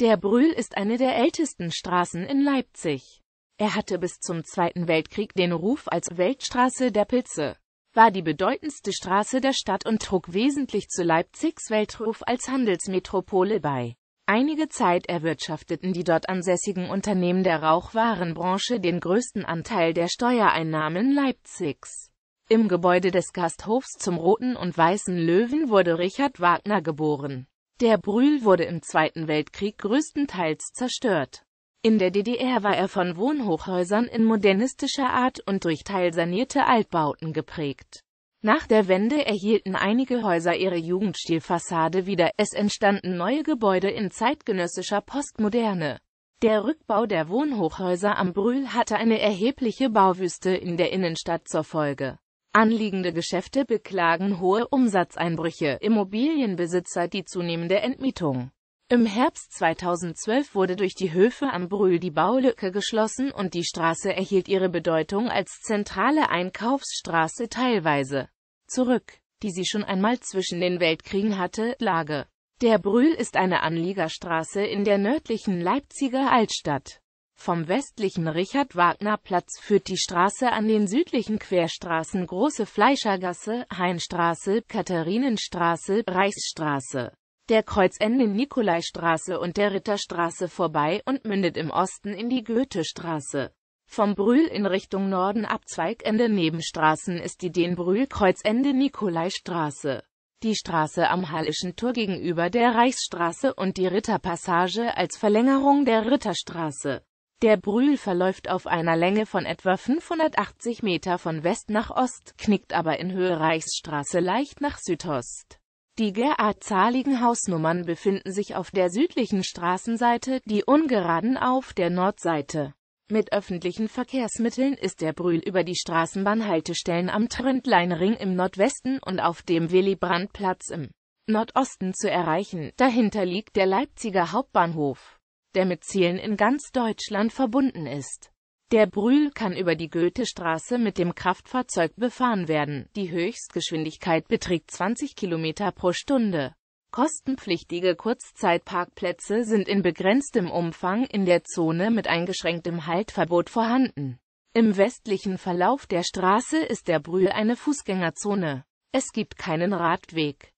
Der Brühl ist eine der ältesten Straßen in Leipzig. Er hatte bis zum Zweiten Weltkrieg den Ruf als Weltstraße der Pilze, war die bedeutendste Straße der Stadt und trug wesentlich zu Leipzigs Weltruf als Handelsmetropole bei. Einige Zeit erwirtschafteten die dort ansässigen Unternehmen der Rauchwarenbranche den größten Anteil der Steuereinnahmen Leipzigs. Im Gebäude des Gasthofs zum Roten und Weißen Löwen wurde Richard Wagner geboren. Der Brühl wurde im Zweiten Weltkrieg größtenteils zerstört. In der DDR war er von Wohnhochhäusern in modernistischer Art und durch teilsanierte Altbauten geprägt. Nach der Wende erhielten einige Häuser ihre Jugendstilfassade wieder, es entstanden neue Gebäude in zeitgenössischer Postmoderne. Der Rückbau der Wohnhochhäuser am Brühl hatte eine erhebliche Bauwüste in der Innenstadt zur Folge Anliegende Geschäfte beklagen hohe Umsatzeinbrüche, Immobilienbesitzer die zunehmende Entmietung. Im Herbst 2012 wurde durch die Höfe am Brühl die Baulücke geschlossen und die Straße erhielt ihre Bedeutung als zentrale Einkaufsstraße teilweise zurück, die sie schon einmal zwischen den Weltkriegen hatte, Lage. Der Brühl ist eine Anliegerstraße in der nördlichen Leipziger Altstadt. Vom westlichen Richard-Wagner-Platz führt die Straße an den südlichen Querstraßen Große Fleischergasse, Hainstraße, Katharinenstraße, Reichsstraße, der Kreuzende Nikolaistraße und der Ritterstraße vorbei und mündet im Osten in die Goethestraße. Vom Brühl in Richtung Norden Abzweigende Nebenstraßen ist die den Brühl Kreuzende Nikolaistraße. Die Straße am Hallischen Tor gegenüber der Reichsstraße und die Ritterpassage als Verlängerung der Ritterstraße. Der Brühl verläuft auf einer Länge von etwa 580 Meter von West nach Ost, knickt aber in Höhe Reichsstraße leicht nach Südost. Die derart zahligen Hausnummern befinden sich auf der südlichen Straßenseite, die ungeraden auf der Nordseite. Mit öffentlichen Verkehrsmitteln ist der Brühl über die Straßenbahnhaltestellen am Trendleinring im Nordwesten und auf dem Willy-Brandt-Platz im Nordosten zu erreichen. Dahinter liegt der Leipziger Hauptbahnhof der mit Zielen in ganz Deutschland verbunden ist. Der Brühl kann über die Goethestraße mit dem Kraftfahrzeug befahren werden. Die Höchstgeschwindigkeit beträgt 20 km pro Stunde. Kostenpflichtige Kurzzeitparkplätze sind in begrenztem Umfang in der Zone mit eingeschränktem Haltverbot vorhanden. Im westlichen Verlauf der Straße ist der Brühl eine Fußgängerzone. Es gibt keinen Radweg.